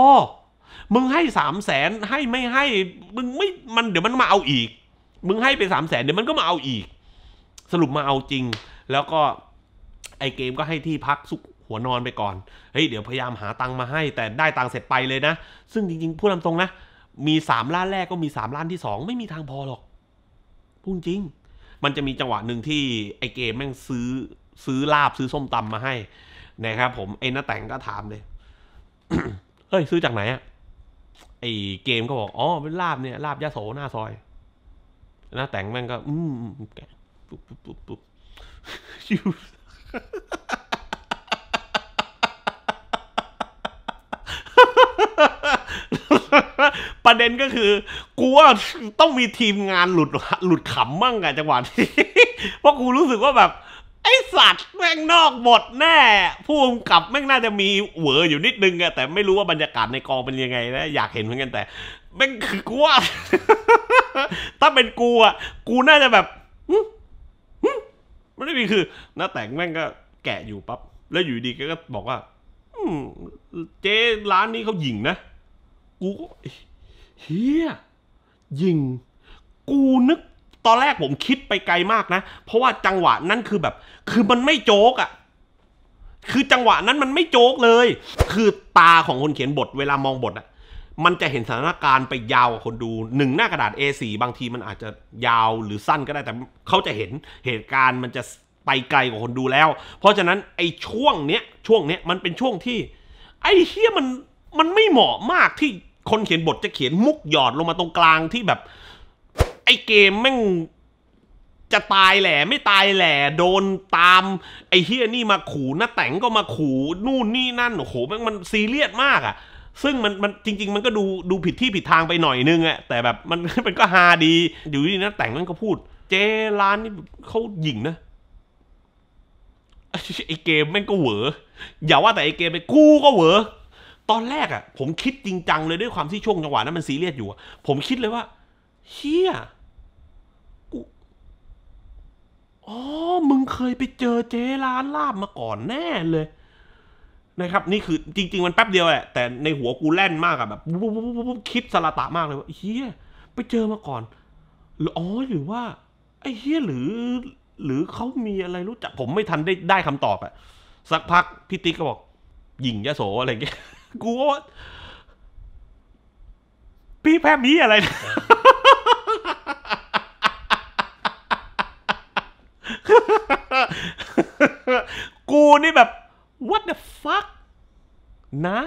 มึงให้สามแสนให้ไม่ให้มึงไม่มันเดี๋ยวมันมาเอาอีก มึงให้ไปสามแสนเดี๋ยวมันก็มาเอาอีก สรุปมาเอาจริงแล้วก็ ไอเกมก็ให้ที่พักสุกหัวนอนไปก่อน เฮ้ย เดี๋ยวพยายามหาตังมาให้ แต่ได้ตังเสร็จไปเลยนะ ซึ่งจริง ๆ พูดตามตรงนะ มี 3 ล้านแรกก็มี 3 ล้านที่ 2 ไม่มีทางพอหรอก พูดจริง มันจะมีจังหวะหนึ่งที่ไอเกมแม่งซื้อซื้อลาบซื้อส้มตำมาให้ นะครับผม ไอ้น้าแต่งก็ถามเลย เฮ้ย ซื้อจากไหนอะไอเกมก็บอก อ๋อ เป็นลาบเนี่ยลาบยะโสหน้าซอยน้าแต่งแม่งก็ อืมปุ๊บปุ๊บปุ๊บ you. ประเด็นก็คือ กูว่าต้องมีทีมงานหลุดหลุดขำมั่งไงจังหวะนี้ เพราะกูรู้สึกว่าแบบ ไอสัตว์แม่งนอกบทแน่ผู้กำกับแม่งน่าจะมีเหวออยู่นิดนึงไงแต่ไม่รู้ว่าบรรยากาศในกองเป็นยังไงนะ อยากเห็นเหมือนกันแต่แม่งคือกูว่าถ้าเป็นกูอ่ะกูน่าจะแบบไม่ได้มีคือหน้าแตกแม่งก็แกะอยู่ปั๊บแล้วอยู่ดีก็บอกว่าเจ๊ร้านนี้เขายิงนะ กูเฮียยิง กูนึกตอนแรกผมคิดไปไกลมากนะ เพราะว่าจังหวะนั้นคือแบบ คือมันไม่โจกอะ่ะ คือจังหวะนั้นมันไม่โจกเลย คือตาของคนเขียนบทเวลามองบทอะ่ะมันจะเห็นสถานการณ์ไปยาวกว่าคนดูหนึ่งหน้ากระดาษ A4 บางทีมันอาจจะยาวหรือสั้นก็ได้แต่เขาจะเห็นเหตุการณ์ มันจะไปไกลกว่าคนดูแล้ว เพราะฉะนั้นไอ้ช่วงเนี้ยช่วงเนี้ยมันเป็นช่วงที่ ไอ้เฮียมันมันไม่เหมาะมากที่คนเขียนบทจะเขียนมุกหยอดลงมาตรงกลางที่แบบ ไอ้เกมแม่งจะตายแหละไม่ตายแหละโดนตามไอ้เฮียนี่มาขู่น้าแต่งก็มาขู่นู่นนี่นั่นโอ้โหแม่งมันซีเรียสมากอะ่ะซึ่งมันมันจริง ๆ มันก็ดูดูผิดที่ผิดทางไปหน่อยนึงอะแต่แบบมันมันก็ฮาดี อยู่ดีนะแต่งนั้นก็พูด เจร้านนี่เขาหยิงนะไอเกมแม่งก็เหวออย่าว่าแต่ไอเกมไปกู้ก็เหวอตอนแรกอะผมคิดจริงจังเลยด้วยความที่ช่วงจังหวะนั้นมันซีเรียสอยู่ ผมคิดเลยว่าเฮียกูอ๋อมึงเคยไปเจอเจร้านลาบมาก่อนแน่เลยนะครับนี่คือจริง ๆ มันแป๊บเดียวแหละ แต่ในหัวกูแล่นมากอะแบบปุ๊บปุ๊บปุ๊บปุ๊บคิดสลาตะมากเลยว่าเฮียไปเจอมาก่อนหรืออ๋อหรือว่า ไอ้เฮียหรือ หรือเขามีอะไรรู้จัก ผมไม่ทันได้ได้คำตอบอะสักพัก พี่ติ๊กก็บอก หญิงยะโสอะไรเงี้ยกูว่าพี่แพมมีอะไร กูนี่แบบ what the fuck นะ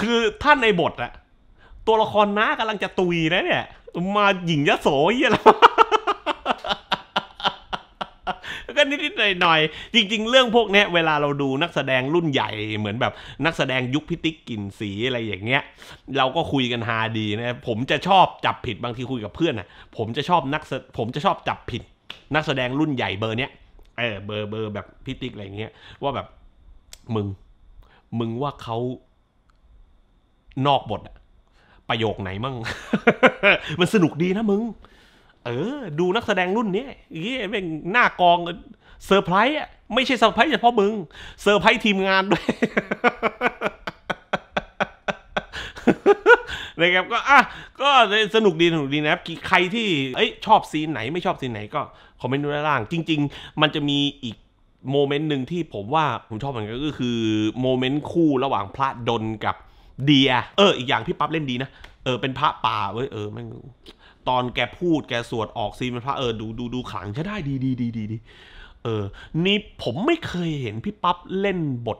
คือท่านในบทอะ ตัวละครน้ากำลังจะตุยนะเนี่ย มาหญิงยะโสยี่อะไรก็นิดๆหน่อยๆจริง ๆ เรื่องพวกนี้เวลาเราดูนักแสดงรุ่นใหญ่ เหมือนแบบนักแสดงยุคพิติกกลิ่นสีอะไรอย่างเงี้ย เราก็คุยกันฮาดีนะ ผมจะชอบจับผิดบางทีคุยกับเพื่อนอ่ะผมจะชอบนักผมจะชอบจับผิดนักแสดงรุ่นใหญ่เบอร์เนี้ยเออเบอร์เบอร์แบบพิติกอะไรเงี้ยว่าแบบ มึง มึงว่าเขา นอกบทอะประโยคไหนมั่งมันสนุกดีนะมึง เออดูนักแสดงรุ่นเนี้ยเี้ยเป็นหน้ากองเซอร์ไพรส์อ่ะไม่ใช่เซอร์ไพรส์เฉพาะมึงเซอร์ไพรส์ทีมงานด้วยนะครับก็อ่ะก็สนุกดีสนุกดีนะครับ ใครที่เอ้ยชอบซีนไหนไม่ชอบซีนไหนก็คอมเมนต์ด้านล่าง จริง ๆ มันจะมีอีก โมเมนต์หนึ่งที่ผมว่าผมชอบเหมือนกันก็คือ โมเมนต์คู่ระหว่างพระดนกับเดียเอออีกอย่างพี่ปั๊บเล่นดีนะ เออเป็นพระป่าเว้ยเออมันตอนแกพูดแกสวดออกซีเป็นพระเออ ดูดูดูขลังใช่ได้ดีดีดีดีเออนี่ผมไม่เคยเห็นพี่ปั๊บเล่นบท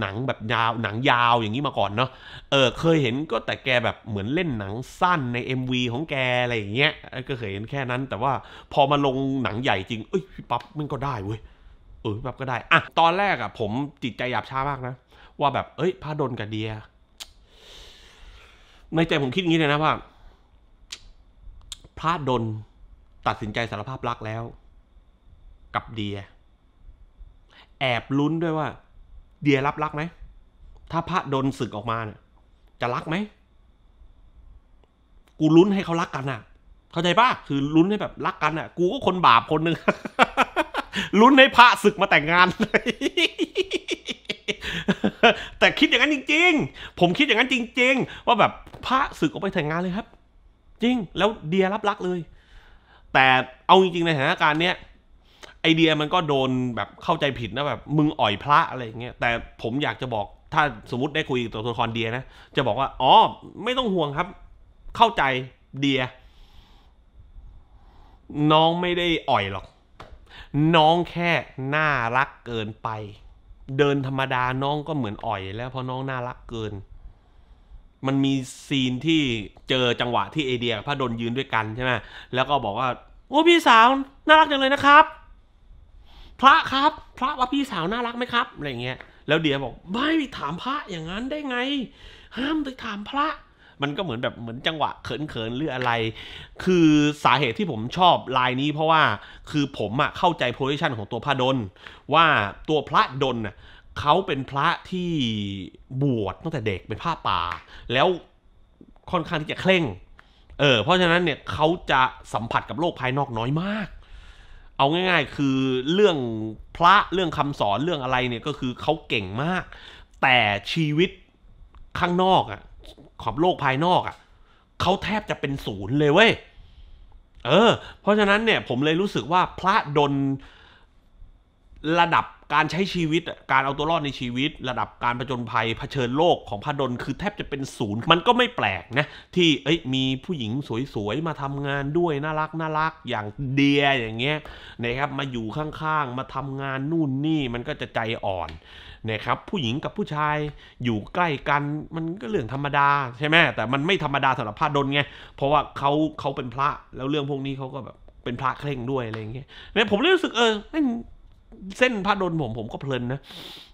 หนังแบบยาวหนังยาวอย่างนี้มาก่อนเนาะ เออ เคยเห็นก็แต่แกแบบเหมือนเล่นหนังสั้นใน MV ของแกอะไรอย่างเงี้ย ก็เคยเห็นแค่นั้น แต่ว่าพอมาลงหนังใหญ่จริงเอ้ยปั๊บมันก็ได้เว้ย เออปั๊บก็ได้อ่ะตอนแรกอะผมจิตใจหยาบช้ามากนะ ว่าแบบ เอ้ยพาดนกับเดียในใจผมคิดอย่างนี้เลยนะว่าพระดนตัดสินใจสารภาพรักแล้ว กับเดีย แอบลุ้นด้วยว่าเดียรับรักไหม ถ้าพระดนศึกออกมาเนี่ยจะรักไหม กูลุ้นให้เขารักกันอ่ะ เข้าใจป่ะ คือลุ้นให้แบบรักกันอ่ะ กูก็คนบาปคนหนึ่งลุ้นให้พระศึกมาแต่งงาน แต่คิดอย่างนั้นจริง ๆ ผมคิดอย่างนั้นจริงๆ ว่าแบบพระศึกออกไปแต่งงานเลยครับ จริง แล้วเดียรับรักเลย แต่เอาจริง ๆ ในสถานการณ์เนี้ยไอเดียมันก็โดนแบบเข้าใจผิดนะแบบ มึงอ่อยพระอะไรอย่างเงี้ยแต่ผมอยากจะบอก ถ้าสมมติได้คุยตัวตัวละครเดียนะ จะบอกว่า อ๋อ ไม่ต้องห่วงครับ เข้าใจเดีย น้องไม่ได้อ่อยหรอก น้องแค่น่ารักเกินไป เดินธรรมดาน้องก็เหมือนอ่อยแล้วเพราะน้องน่ารักเกิน มันมีซีนที่เจอจังหวะที่เอเดีย พระดนยืนด้วยกันใช่ไหมแล้วก็บอกว่าโอ้พี่สาวน่ารักจังเลยนะครับพระครับพระว่าพี่สาวน่ารักไหมครับอะไรเงี้ยแล้วเดียบอกไม่ถามพระอย่างนั้นได้ไงห้ามไปถามพระมันก็เหมือนแบบเหมือนจังหวะเขินๆหรืออะไร คือสาเหตุที่ผมชอบ ลายนี้เพราะว่าคือผมอะเข้าใจโพสิชันของตัวพระดน ว่าตัวพระดนน่เขาเป็นพระที่บวชตั้งแต่เด็กเป็นพระป่า แล้วค่อนข้างที่จะเคร่งเออเพราะฉะนั้นเนี่ยเขาจะสัมผัสกับโลกภายนอกน้อยมากเอาง่าย ๆ คือเรื่องพระเรื่องคำสอนเรื่องอะไรเนี่ยก็คือเขาเก่งมาก แต่ชีวิตข้างนอกอะขอบโลกภายนอกอะเขาแทบจะเป็นศูนย์เลยเว้ยเออ เพราะฉะนั้นเนี่ยผมเลยรู้สึกว่าพระดนระดับการใช้ชีวิตการเอาตัวรอดในชีวิต ระดับการผจญภัยเผชิญโลกของพดลคือแทบจะเป็นศูนย์มันก็ไม่แปลกนะที่เอ้ยมีผู้หญิงสวยๆมาทำงานด้วยน่ารักน่ารักอย่างเดียอย่างเงี้ยนะครับมาอยู่ข้างๆมาทำงานนู่นนี่มันก็จะใจอ่อนนะครับ ผู้หญิงกับผู้ชายอยู่ใกล้กันมันก็เรื่องธรรมดาใช่ไหมแต่ มันไม่ธรรมดาสำหรับพระดลไงเพราะว่าเขาเขาเป็นพระแล้วเรื่องพวกนี้เขาก็แบบเป็นพระเคร่งด้วยอะไรเงี้ยเนี่ยผมรู้สึกเออเส้นพระดลผมผมก็เพลินนะ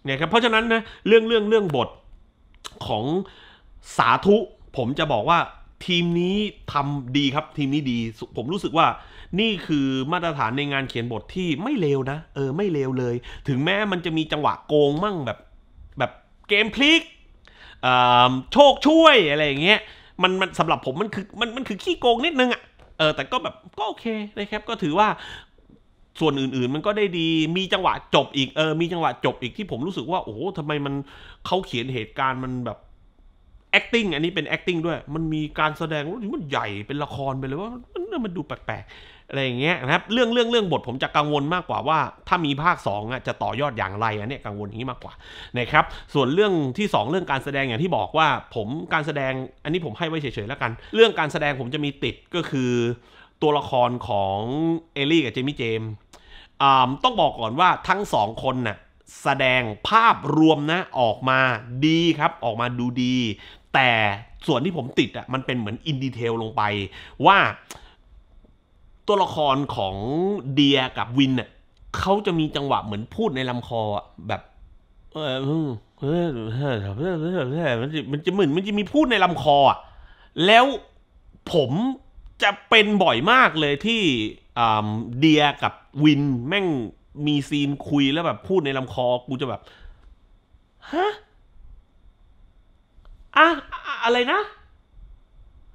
เนี่ยครับเพราะฉะนั้นนะเรื่องเรื่องเรื่องบทของสาธุผมจะบอกว่าทีมนี้ทำดีครับทีมนี้ดีผมรู้สึกว่านี่คือมาตรฐานในงานเขียนบทที่ไม่เลวนะ เออ ไม่เลวเลย ถึงแม้มันจะมีจังหวะโกงมั่งแบบแบบเกมพลิกโชคช่วยอะไรอย่างเงี้ยมันมันสำหรับผมมันคือมันมันคือขี้โกงนิดนึงอะ่ะเออแต่ก็แบบก็โอเคนะครับก็ถือว่าส่วนอื่นๆมันก็ได้ดี มีจังหวะจบอีกเออ มีจังหวะจบอีกที่ผมรู้สึกว่าโอ้โหทำไมมันเขาเขียนเหตุการณ์มันแบบ acting อันนี้เป็น acting ด้วย มันมีการแสดงมันใหญ่เป็นละครไปเลยว่า มันมันดูแปลกๆอะไรอย่างเงี้ยนะครับ เรื่องเรื่องเรื่องบทผมจะกังวลมากกว่าว่า ถ้ามีภาค 2 อ่ะ จะต่อยอดอย่างไรอันนี้กังวลอย่างนี้มากกว่านะครับ ส่วนเรื่องที่ 2 เรื่องการแสดงอย่างที่บอกว่าผมการแสดงอันนี้ผมให้ไว้เฉยๆแล้วกัน เรื่องการแสดงผมจะมีติดก็คือ ตัวละครของเอลลี่กับเจมี่เจมต้องบอกก่อนว่าทั้งสองคนนะ่ะแสดงภาพรวมนะ ออกมาดีครับ ออกมาดูดี แต่ส่วนที่ผมติดอะ่ะมันเป็นเหมือนอินดีเทลลงไป ว่าตัวละครของเดียกับวินเน่ะเขาจะมีจังหวะเหมือนพูดในลำคอแบบ เออมันจะมันจะเหมือนมันจะมีพูดในลำคอ แล้วผมจะเป็นบ่อยมากเลยที่เดียกับวินแม่งมีซีนคุยแล้วแบบ พูดในลำคอ กูจะแบบ ฮะอะอะไรนะ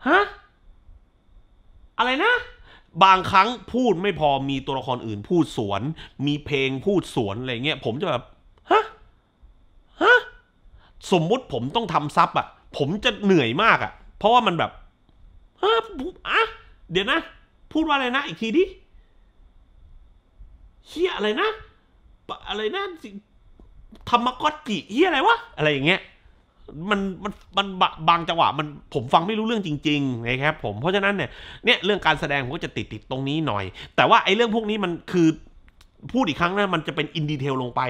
ฮะ อะไรนะ บางครั้งพูดไม่พอมีตัวละครอื่นพูดสวน มีเพลงพูดสวน อะไรเงี้ย ผมจะแบบ ฮะ ฮะ สมมุติผมต้องทำซับอ่ะ ผมจะเหนื่อยมากอ่ะ เพราะว่ามันแบบ ฮะอะเดี๋ยวนะพูดว่าอะไรนะ อีกทีดิเฮียอะไรนะ อะไรนะธรรมกตจิเฮียอะไรวะ อะไรอย่างเงี้ยมันมันมัน บางจังหวะมันผมฟังไม่รู้เรื่องจริงๆนะครับ ผม เพราะฉะนั้นเนี่ยเนี่ยเรื่องการแสดงผมก็จะติดติดตรงนี้หน่อย แต่ว่าไอ้เรื่องพวกนี้มันคือ พูดอีกครั้งนะ มันจะเป็นอินดีเทลลงไป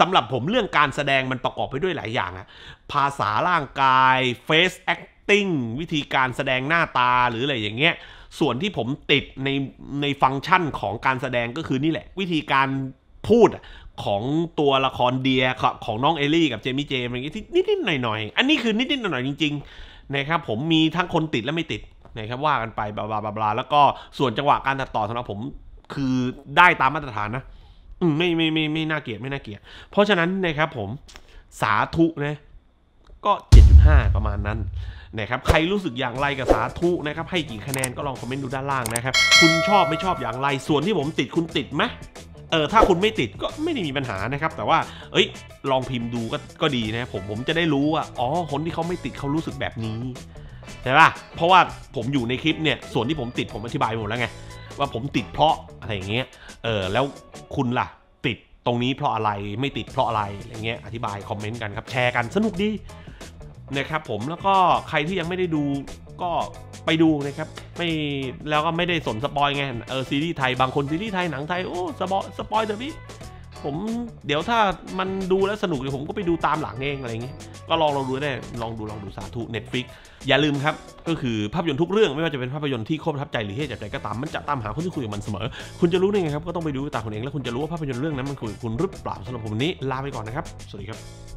สำหรับผมเรื่องการแสดงมันประกอบไปด้วยหลายอย่างอะภาษาร่างกายเฟซแอคติ้งวิธีการแสดงหน้าตาหรืออะไรอย่างเงี้ยส่วนที่ผมติดในในฟังก์ชันของการแสดงก็คือนี่แหละ วิธีการพูดของตัวละครเดียของน้องเอลลี่ กับเจมี่เจมอะไรเงี้ยที่นิดๆหน่อยๆ อันนี้คือนิดๆหน่อยๆจริงๆนะครับ ผมมีทั้งคนติดและไม่ติดนะครับว่ากันไปบลาบลาบลาแล้วก็ส่วนจังหวะการตัดต่อสำหรับผมคือได้ตามมาตรฐานนะไม่ไม่ไม่ไม่น่าเกลียดไม่น่าเกลียดเพราะฉะนั้นนะครับ ผมสาธุนะก็ 7.5 ประมาณนั้นนะครับใครรู้สึกอย่างไรกับสาธุนะครับให้กี่คะแนนก็ลองคอมเมนต์ดูด้านล่างนะครับคุณชอบไม่ชอบอย่างไรส่วนที่ผมติดคุณติดไหมเออถ้าคุณไม่ติดก็ไม่ได้มีปัญหานะครับแต่ว่า เอ้ย ลองพิมพ์ดูก็ก็ดีนะผมผมจะได้รู้ว่าอ๋อคนที่เขาไม่ติดเขารู้สึกแบบนี้ใช่ป่ะเพราะว่าผมอยู่ในคลิปเนี่ยส่วนที่ผมติดผมอธิบายหมดแล้วไงว่าผมติดเพราะอะไรอย่างเงี้ยเออแล้วคุณล่ะติดตรงนี้เพราะอะไรไม่ติดเพราะอะไรอะไรเงี้ยอธิบายคอมเมนต์กันครับแชร์กัน สนุกดีนะครับผมแล้วก็ใครที่ยังไม่ได้ดูก็ไปดูนะครับไม่แล้วก็ไม่ได้สนสปอยไงเออซีรีส์ไทย บางคนซีรีส์ไทยหนังไทย โอ้สปอยสปอยเถอะพี่ ผมเดี๋ยวถ้ามันดูแล้วสนุกเดี๋ยวผมก็ไปดูตามหลังเองอะไรเงี้ยก็ลองลองดูได้ลองดูลองดูสาธุ Netflix อย่าลืมครับ ก็คือภาพยนตร์ทุกเรื่อง ไม่ว่าจะเป็นภาพยนตร์ที่โคตรบทับใจหรือเฮ้จับใจก็ตาม มันจะตามหาคนที่คุยกับมันเสมอ คุณจะรู้ได้ไงครับก็ต้องไปดูตาคุณเองแล้วคุณจะรู้ว่าภาพยนตร์เรื่องนั้นมันคุยกับคุณหรือเปล่าสำหรับผมนี้ลาไปก่อนนะครับ สวัสดีครับ